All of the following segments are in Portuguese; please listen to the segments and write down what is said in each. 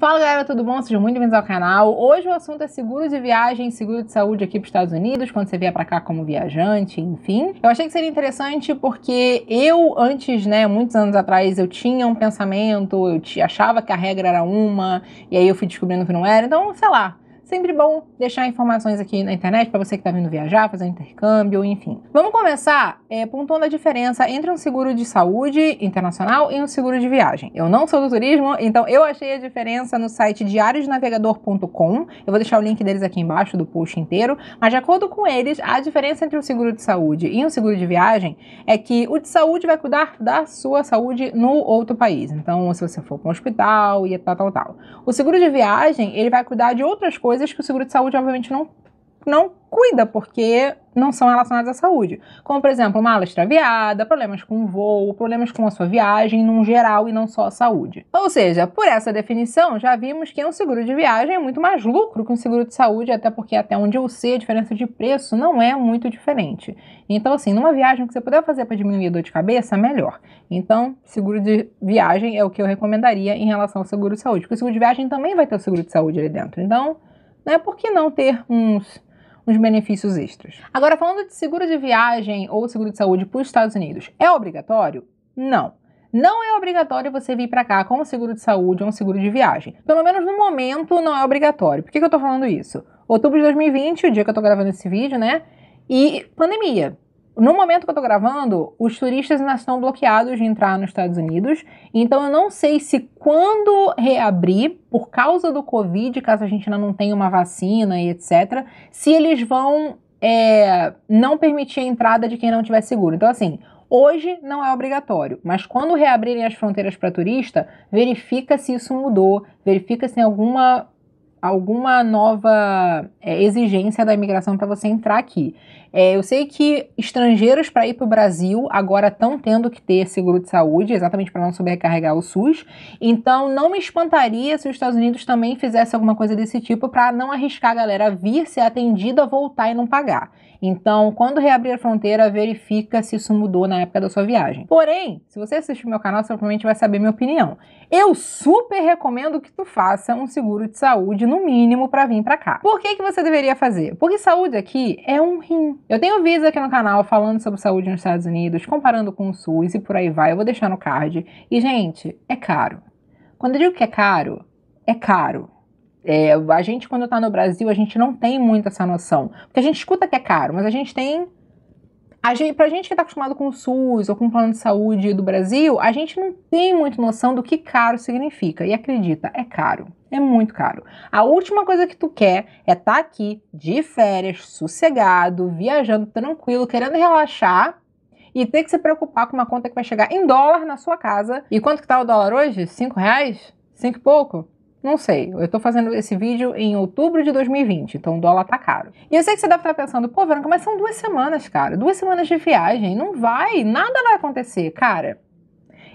Fala galera, tudo bom? Sejam muito bem-vindos ao canal. Hoje o assunto é seguro de viagem, seguro de saúde aqui para os Estados Unidos, quando você vier para cá como viajante, enfim. Eu achei que seria interessante porque eu, antes, né, muitos anos atrás, eu tinha um pensamento, eu achava que a regra era uma, e aí eu fui descobrindo que não era, então, sei lá. Sempre bom deixar informações aqui na internet para você que está vindo viajar, fazer um intercâmbio, enfim. Vamos começar é, pontuando a diferença entre um seguro de saúde internacional e um seguro de viagem. Eu não sou do turismo, então eu achei a diferença no site diariosnavegador.com. Eu vou deixar o link deles aqui embaixo do post inteiro. Mas de acordo com eles, a diferença entre um seguro de saúde e um seguro de viagem é que o de saúde vai cuidar da sua saúde no outro país. Então, se você for para um hospital e tal, tal, tal. O seguro de viagem, ele vai cuidar de outras coisas coisas que o seguro de saúde, obviamente, não, não cuida, porque não são relacionadas à saúde. Como, por exemplo, uma extraviada, problemas com voo, problemas com a sua viagem, num geral e não só a saúde. Ou seja, por essa definição, já vimos que um seguro de viagem é muito mais lucro que um seguro de saúde, até porque até onde eu sei, a diferença de preço não é muito diferente. Então, assim, numa viagem que você puder fazer para diminuir a dor de cabeça, melhor. Então, seguro de viagem é o que eu recomendaria em relação ao seguro de saúde, porque o seguro de viagem também vai ter o seguro de saúde ali dentro. Então, né? Por que não ter uns uns benefícios extras. Agora, falando de seguro de viagem ou seguro de saúde para os Estados Unidos, é obrigatório? Não. Não é obrigatório você vir para cá com um seguro de saúde ou um seguro de viagem. Pelo menos no momento não é obrigatório. Por que, que eu estou falando isso? Outubro de 2020, o dia que eu estou gravando esse vídeo, né? E pandemia. No momento que eu tô gravando, os turistas ainda estão bloqueados de entrar nos Estados Unidos. Então eu não sei se quando reabrir, por causa do Covid, caso a gente ainda não tenha uma vacina e etc., se eles vão é, não permitir a entrada de quem não tiver seguro. Então, assim, Hoje não é obrigatório, mas quando reabrirem as fronteiras para turista, verifica se isso mudou, verifica se tem alguma alguma nova é, exigência da imigração para você entrar aqui. É, eu sei que estrangeiros para ir para o Brasil agora estão tendo que ter seguro de saúde, exatamente para não sobrecarregar o SUS. Então, não me espantaria se os Estados Unidos também fizesse alguma coisa desse tipo para não arriscar a galera vir ser atendida, voltar e não pagar. Então, quando reabrir a fronteira, verifica se isso mudou na época da sua viagem. Porém, se você assistir meu canal, você provavelmente vai saber minha opinião. Eu super recomendo que tu faça um seguro de saúde, no mínimo, para vir para cá. Por que, que você deveria fazer? Porque saúde aqui é um rim. Eu tenho vídeos aqui no canal falando sobre saúde nos Estados Unidos, comparando com o SUS e por aí vai. Eu vou deixar no card. E, gente, é caro. Quando eu digo que é caro, é caro. É, a gente, quando está no Brasil, a gente não tem muito essa noção. Porque a gente escuta que é caro, mas a gente tem. A gente, pra gente que está acostumado com o SUS ou com o plano de saúde do Brasil, a gente não tem muito noção do que caro significa. E acredita, é caro. É muito caro. A última coisa que tu quer é estar tá aqui de férias, sossegado, viajando tranquilo, querendo relaxar e ter que se preocupar com uma conta que vai chegar em dólar na sua casa. E quanto que tá o dólar hoje? Cinco reais? Cinco e pouco? Não sei, eu tô fazendo esse vídeo em outubro de 2020, então o dólar tá caro. E eu sei que você deve estar pensando, pô, Verônica, mas são duas semanas, cara, duas semanas de viagem, não vai, nada vai acontecer, cara.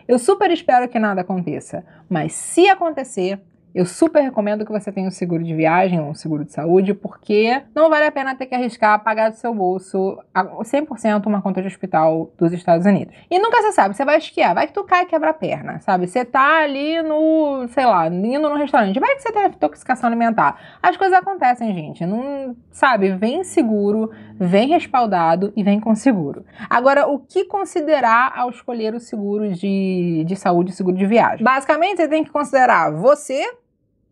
Eu super espero que nada aconteça, mas se acontecer, eu super recomendo que você tenha um seguro de viagem ou um seguro de saúde, porque não vale a pena ter que arriscar pagar do seu bolso 100% uma conta de hospital dos Estados Unidos. E nunca se sabe, você vai esquiar, vai que tu cai e quebra a perna, sabe? Você tá ali no, sei lá, indo no restaurante, vai que você tem intoxicação alimentar. As coisas acontecem, gente. Não, sabe, vem seguro, vem respaldado e vem com seguro. Agora, o que considerar ao escolher o seguro de, de saúde e seguro de viagem? Basicamente, você tem que considerar você,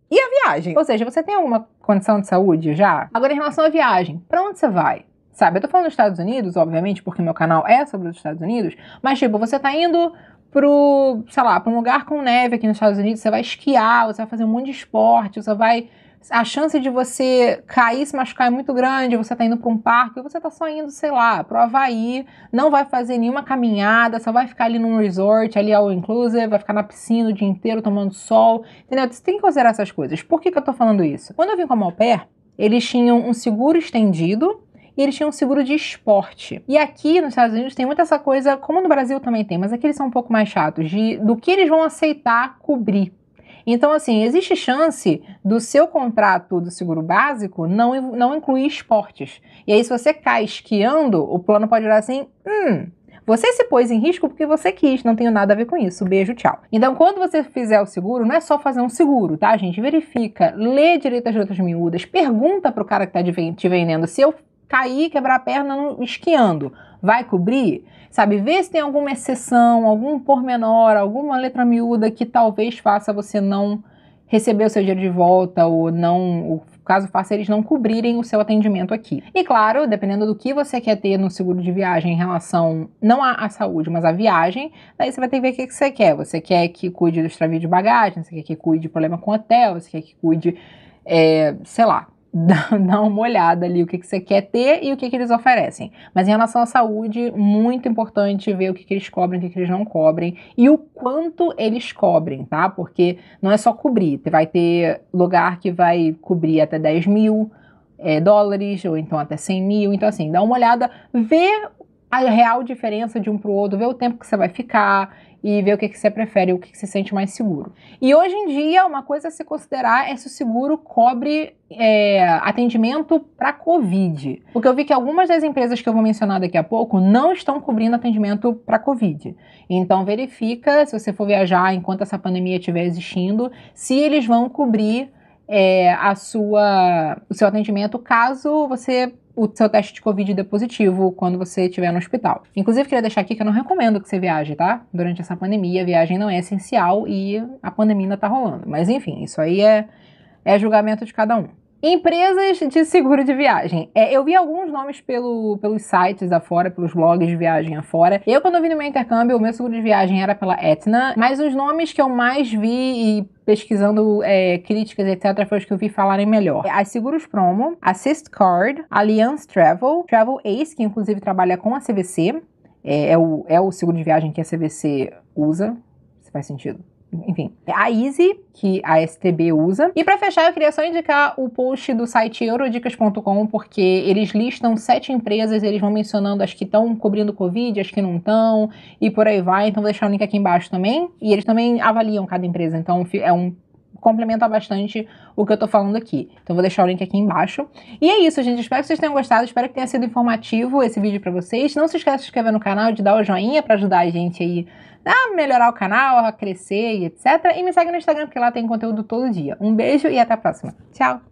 e a viagem? Ou seja, você tem alguma condição de saúde já? Agora, em relação à viagem, para onde você vai? Sabe, eu tô falando dos Estados Unidos, obviamente, porque meu canal é sobre os Estados Unidos, mas tipo, você tá indo pro, sei lá, pra um lugar com neve aqui nos Estados Unidos, você vai esquiar, você vai fazer um monte de esporte, você vai a chance de você cair, se machucar é muito grande, você está indo para um parque, você está só indo, sei lá, para o Havaí, não vai fazer nenhuma caminhada, só vai ficar ali num resort, ali ao inclusive, vai ficar na piscina o dia inteiro tomando sol, entendeu? Você tem que considerar essas coisas. Por que, que eu estou falando isso? Quando eu vim com a pair, eles tinham um seguro estendido, e eles tinham um seguro de esporte. E aqui nos Estados Unidos tem muita essa coisa, como no Brasil também tem, mas aqui eles são um pouco mais chatos, de, do que eles vão aceitar cobrir. Então, assim, existe chance do seu contrato do seguro básico não, não incluir esportes. E aí, se você cai esquiando, o plano pode olhar assim: hum, você se pôs em risco porque você quis, não tenho nada a ver com isso. Beijo, tchau. Então, quando você fizer o seguro, não é só fazer um seguro, tá, gente? Verifica, lê direito as letras miúdas, pergunta pro cara que tá te vendendo se eu cair, quebrar a perna esquiando. Vai cobrir? Sabe, ver se tem alguma exceção, algum pormenor, alguma letra miúda que talvez faça você não receber o seu dinheiro de volta ou não, caso faça eles não cobrirem o seu atendimento aqui. E claro, dependendo do que você quer ter no seguro de viagem em relação não à, saúde, mas à viagem, daí você vai ter que ver o que, que você quer. Você quer que cuide do extravio de bagagem, você quer que cuide de problema com hotel, você quer que cuide, é, sei lá, dá uma olhada ali o que, que você quer ter e o que, que eles oferecem. Mas em relação à saúde, muito importante ver o que, que eles cobrem, o que, que eles não cobrem e o quanto eles cobrem, tá? Porque não é só cobrir, vai ter lugar que vai cobrir até 10 mil. É, dólares ou então até 100 mil, então assim, dá uma olhada, vê a real diferença de um para o outro, ver o tempo que você vai ficar e ver o que, que você prefere, o que, que você sente mais seguro. E hoje em dia, uma coisa a se considerar é se o seguro cobre é, atendimento para Covid. Porque eu vi que algumas das empresas que eu vou mencionar daqui a pouco não estão cobrindo atendimento para Covid. Então verifica, se você for viajar enquanto essa pandemia estiver existindo, se eles vão cobrir é, a sua, o seu atendimento caso você o seu teste de Covid dê positivo quando você estiver no hospital. Inclusive, queria deixar aqui que eu não recomendo que você viaje, tá? Durante essa pandemia, a viagem não é essencial e a pandemia ainda tá rolando. Mas enfim, isso aí é, é julgamento de cada um. Empresas de seguro de viagem. É, eu vi alguns nomes pelo, pelos sites afora, pelos blogs de viagem afora. Eu, quando eu vi no meu intercâmbio, o meu seguro de viagem era pela Etna, mas os nomes que eu mais vi e pesquisando é, críticas, etc., foi os que eu vi falarem melhor. É, as Seguros Promo, Assist Card, Allianz Travel, Travel Ace, que inclusive trabalha com a CVC, é, é o, é o seguro de viagem que a CVC usa, se faz sentido enfim, é a Easy, que a STB usa. E para fechar, eu queria só indicar o post do site eurodicas.com, porque eles listam sete empresas, eles vão mencionando as que estão cobrindo Covid, as que não estão, e por aí vai. Então vou deixar o link aqui embaixo também. E eles também avaliam cada empresa, então é um complementar bastante o que eu tô falando aqui. Então vou deixar o link aqui embaixo. E é isso, gente. Espero que vocês tenham gostado, espero que tenha sido informativo esse vídeo para vocês. Não se esqueça de se inscrever no canal, de dar o joinha para ajudar a gente aí a melhorar o canal, a crescer e etc. E me segue no Instagram, porque lá tem conteúdo todo dia. Um beijo e até a próxima. Tchau!